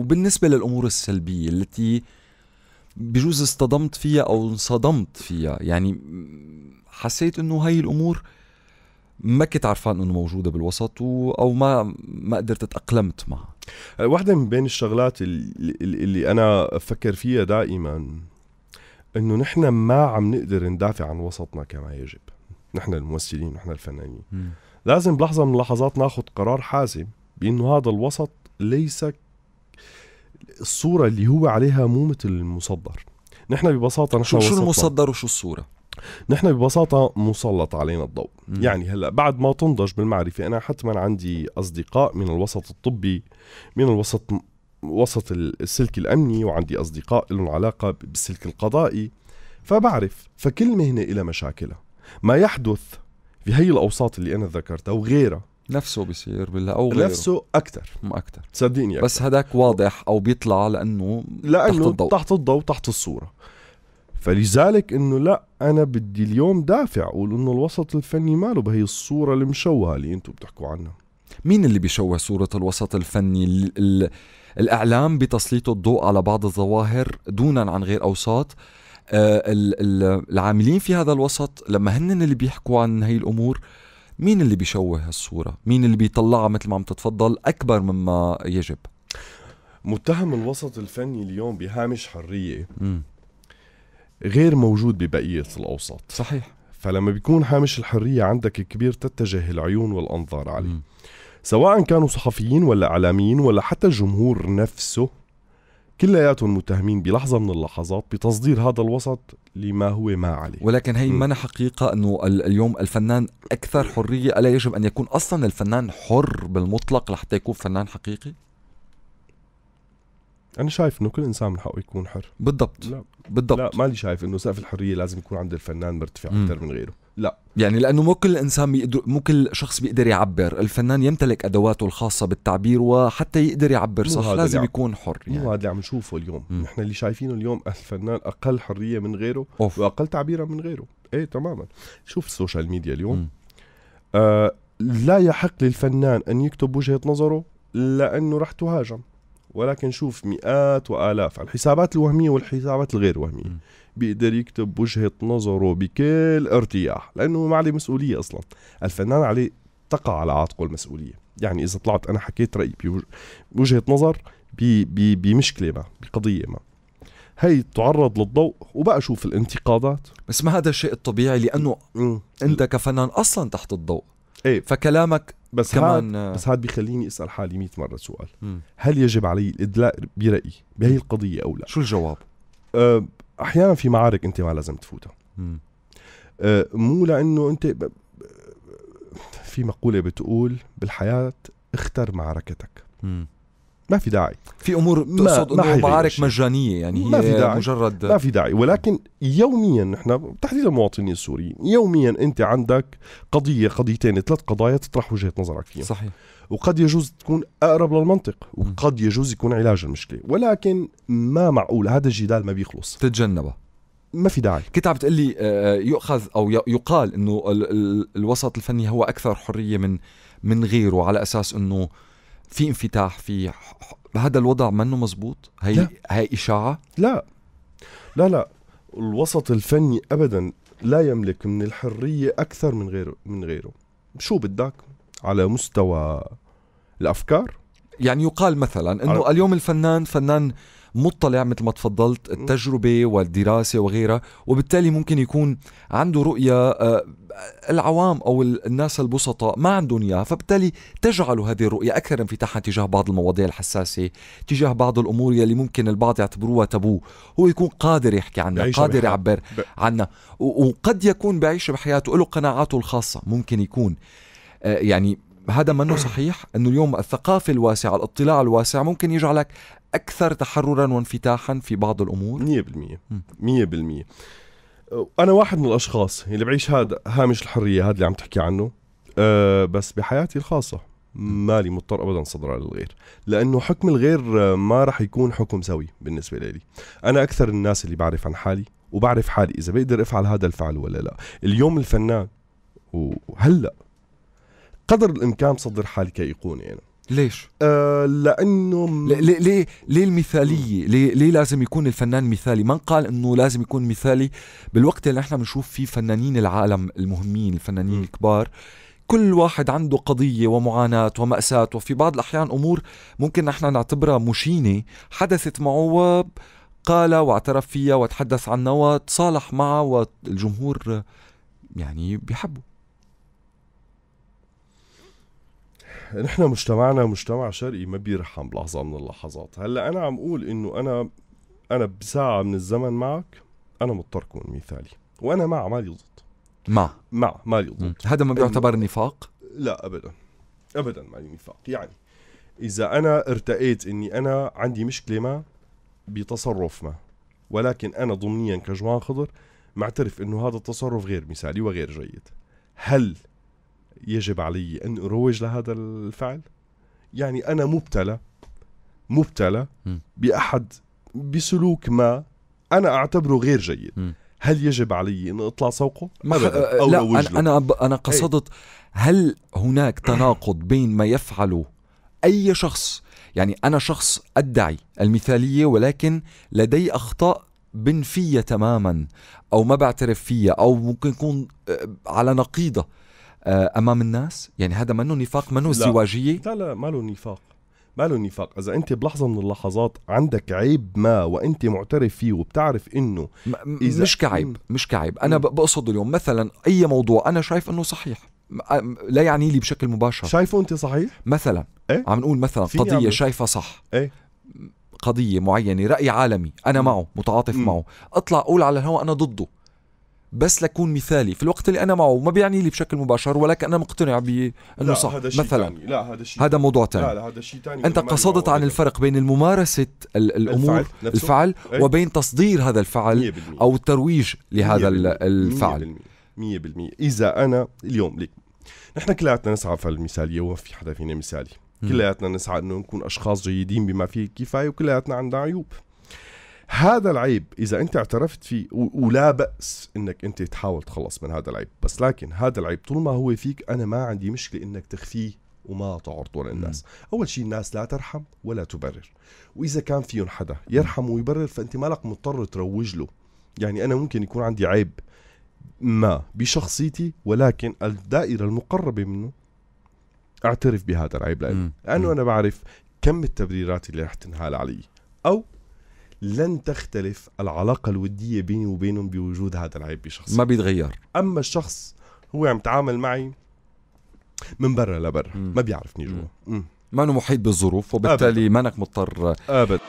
وبالنسبة للأمور السلبية التي بجوز اصطدمت فيها أو انصدمت فيها يعني حسيت إنه هاي الأمور ما كنت عرفان انه موجوده بالوسط و... او ما ما قدرت تاقلمت معها أه، واحدة من بين الشغلات اللي, اللي انا افكر فيها دائما انه نحن ما عم نقدر ندافع عن وسطنا كما يجب نحن الممثلين نحن الفنانين م. لازم بلحظه من اللحظات ناخذ قرار حازم بانه هذا الوسط ليس الصوره اللي هو عليها مو مثل المصدر نحن ببساطه نحن شو, شو المصدر وشو الصوره نحن ببساطه مسلط علينا الضوء م. يعني هلا بعد ما تنضج بالمعرفه انا حتما عندي اصدقاء من الوسط الطبي من الوسط وسط السلك الامني وعندي اصدقاء لهم علاقه بالسلك القضائي فبعرف فكل مهنه إلى مشاكلها ما يحدث في هي الاوساط اللي انا ذكرتها وغيرها نفسه بيصير بالله او غيره نفسه اكثر ما اكثر صدقني بس هداك واضح او بيطلع لانه لانه تحت الضوء تحت الضوء تحت الصوره فلذلك انه لا انا بدي اليوم دافع اقول انه الوسط الفني ماله بهي الصوره المشوهه اللي انتم بتحكوا عنها مين اللي بيشوه صوره الوسط الفني الـ الـ الاعلام بتسليط الضوء على بعض الظواهر دونا عن غير اوساط آه العاملين في هذا الوسط لما هن اللي بيحكوا عن هي الامور مين اللي بيشوه هالصورة مين اللي بيطلعها مثل ما عم تتفضل أكبر مما يجب متهم الوسط الفني اليوم بهامش حرية م. غير موجود ببقية الأوساط صحيح فلما بيكون هامش الحرية عندك كبير تتجه العيون والأنظار عليه م. سواء كانوا صحفيين ولا اعلاميين ولا حتى الجمهور نفسه كلياتهم متهمين بلحظه من اللحظات بتصدير هذا الوسط لما هو ما عليه ولكن هي ما حقيقه انه اليوم الفنان اكثر حريه الا يجب ان يكون اصلا الفنان حر بالمطلق لحتى يكون فنان حقيقي انا شايف انه كل انسان من حقه يكون حر بالضبط لا بالضبط لا لي شايف انه سقف الحريه لازم يكون عند الفنان مرتفع اكثر من غيره لا يعني لانه مو كل انسان بيقدر مو كل شخص بيقدر يعبر الفنان يمتلك ادواته الخاصه بالتعبير وحتى يقدر يعبر صح لازم عم... يكون حر يعني مو هذا اللي عم نشوفه اليوم نحن اللي شايفينه اليوم الفنان اقل حريه من غيره أوف. واقل تعبيرا من غيره ايه تماما شوف السوشيال ميديا اليوم آه لا يحق للفنان ان يكتب وجهه نظره لانه رح تهاجم ولكن شوف مئات والاف على الحسابات الوهميه والحسابات الغير وهميه بيقدر يكتب وجهه نظره بكل ارتياح لانه ما عليه مسؤوليه اصلا الفنان عليه تقع على عاتقه المسؤوليه يعني اذا طلعت انا حكيت رايي بوجهه نظر بمشكله ما بقضيه ما هي تعرض للضوء وبقى شوف الانتقادات بس ما هذا الشيء الطبيعي لانه م. انت كفنان اصلا تحت الضوء ايه فكلامك بس كمان هاد آه. بس هاد بيخليني اسال حالي 100 مره سؤال هل يجب علي الادلاء برايي بهي القضيه او لا شو الجواب آه، احيانا في معارك انت ما لازم تفوتها أه مو لانه انت في مقوله بتقول بالحياه اختر معركتك مم. ما في داعي في امور تقصد ما انه معارك مجانيه يعني ما في داعي مجرد ما في داعي ولكن يوميا نحن تحديدا المواطنين السوريين يوميا انت عندك قضيه قضيتين ثلاث قضايا تطرح وجهه نظرك فيها صحيح وقد يجوز تكون اقرب للمنطق وقد يجوز يكون علاج المشكله ولكن ما معقول هذا الجدال ما بيخلص تتجنبه ما في داعي كنت عم تقول لي آه، آه، يؤخذ او يقال انه الوسط الفني هو اكثر حريه من من غيره على اساس انه في انفتاح في هذا الوضع منه مزبوط هي لا. هي اشاعه لا لا لا الوسط الفني ابدا لا يملك من الحريه اكثر من غيره من غيره شو بدك على مستوى الافكار يعني يقال مثلا انه اليوم الفنان فنان مطلع مثل ما تفضلت التجربه والدراسه وغيرها وبالتالي ممكن يكون عنده رؤيه آه، العوام او الناس البسطاء ما عندهم اياها فبالتالي تجعل هذه الرؤيه اكثر انفتاحا تجاه بعض المواضيع الحساسه تجاه بعض الامور يلي ممكن البعض يعتبروها تابو هو يكون قادر يحكي عنها قادر يعبر عنها وقد يكون بعيش بحياته له قناعاته الخاصه ممكن يكون آه، يعني هذا منه صحيح انه اليوم الثقافه الواسعه الاطلاع الواسع ممكن يجعلك اكثر تحررا وانفتاحا في بعض الامور 100% 100% انا واحد من الاشخاص اللي بعيش هذا هامش الحريه هذا اللي عم تحكي عنه أه بس بحياتي الخاصه مالي مضطر ابدا صدر على الغير لانه حكم الغير ما راح يكون حكم سوي بالنسبه لي انا اكثر الناس اللي بعرف عن حالي وبعرف حالي اذا بقدر افعل هذا الفعل ولا لا اليوم الفنان وهلا قدر الامكان بصدر حالي كايقونه انا ليش؟ آه لانه ليه ليه ليه المثاليه؟ ليه ليه لازم يكون الفنان مثالي؟ من قال انه لازم يكون مثالي؟ بالوقت اللي نحن بنشوف فيه فنانين العالم المهمين، الفنانين م. الكبار كل واحد عنده قضية ومعاناة ومأساة وفي بعض الأحيان أمور ممكن نحن نعتبرها مشينة حدثت معه وقال واعترف فيها وتحدث عنها وتصالح معها والجمهور يعني بيحبه نحن مجتمعنا مجتمع شرقي ما بيرحم بلحظه من اللحظات هلا انا عم اقول انه انا انا بساعه من الزمن معك انا مضطر كون مثالي وانا مع مالي ضد مع مع مالي ضد هذا ما بيعتبر نفاق لا ابدا ابدا مالي نفاق يعني اذا انا ارتقيت اني انا عندي مشكله ما بتصرف ما ولكن انا ضمنيا كجوان خضر معترف انه هذا التصرف غير مثالي وغير جيد هل يجب علي أن أروج لهذا الفعل يعني أنا مبتلى مبتلى بأحد بسلوك ما أنا أعتبره غير جيد هل يجب علي أن أطلع سوقه؟ أو لا أنا, أنا, أنا قصدت هل هناك تناقض بين ما يفعله أي شخص يعني أنا شخص أدعي المثالية ولكن لدي أخطاء بنفية تماما أو ما بعترف فيها أو ممكن يكون آه، على نقيضة آه، امام الناس يعني هذا منه نفاق منه ازدواجيه لا لا ما له نفاق ما له نفاق اذا انت بلحظه من اللحظات عندك عيب ما وانت معترف فيه وبتعرف انه إذا مش كعيب مش كعيب انا بقصد اليوم مثلا اي موضوع انا شايف انه صحيح لا يعني لي بشكل مباشر شايفه انت صحيح مثلا ايه؟ عم نقول مثلا قضيه عم... شايفها صح ايه؟ قضيه معينه راي عالمي انا معه متعاطف معه اطلع اقول على الهواء انا ضده بس لكون مثالي في الوقت اللي انا معه ما بيعني لي بشكل مباشر ولكن انا مقتنع بانه صح هذا شيء مثلا تاني. لا هذا شيء هذا موضوع ثاني لا, لا هذا شيء ثاني انت قصدت عن الفرق بين الممارسه الامور الفعل, نفسه. الفعل إيه؟ وبين تصدير هذا الفعل او الترويج لهذا الفعل 100% اذا انا اليوم ليك نحن كلياتنا نسعى في المثاليه وما في حدا فينا مثالي كلياتنا نسعى انه نكون اشخاص جيدين بما فيه الكفايه وكلياتنا عندنا عيوب هذا العيب اذا انت اعترفت فيه ولا باس انك انت تحاول تخلص من هذا العيب بس لكن هذا العيب طول ما هو فيك انا ما عندي مشكله انك تخفيه وما تعرضه للناس اول شيء الناس لا ترحم ولا تبرر واذا كان فيهم حدا يرحم ويبرر فانت مالك مضطر تروج له يعني انا ممكن يكون عندي عيب ما بشخصيتي ولكن الدائره المقربه منه اعترف بهذا العيب لانه لانه انا بعرف كم التبريرات اللي رح تنهال علي او لن تختلف العلاقه الوديه بيني وبينهم بوجود هذا العيب بشخصي ما بيتغير اما الشخص هو عم يتعامل معي من برا لبرا ما بيعرفني جوا ما أنا محيط بالظروف وبالتالي منك مضطر ابد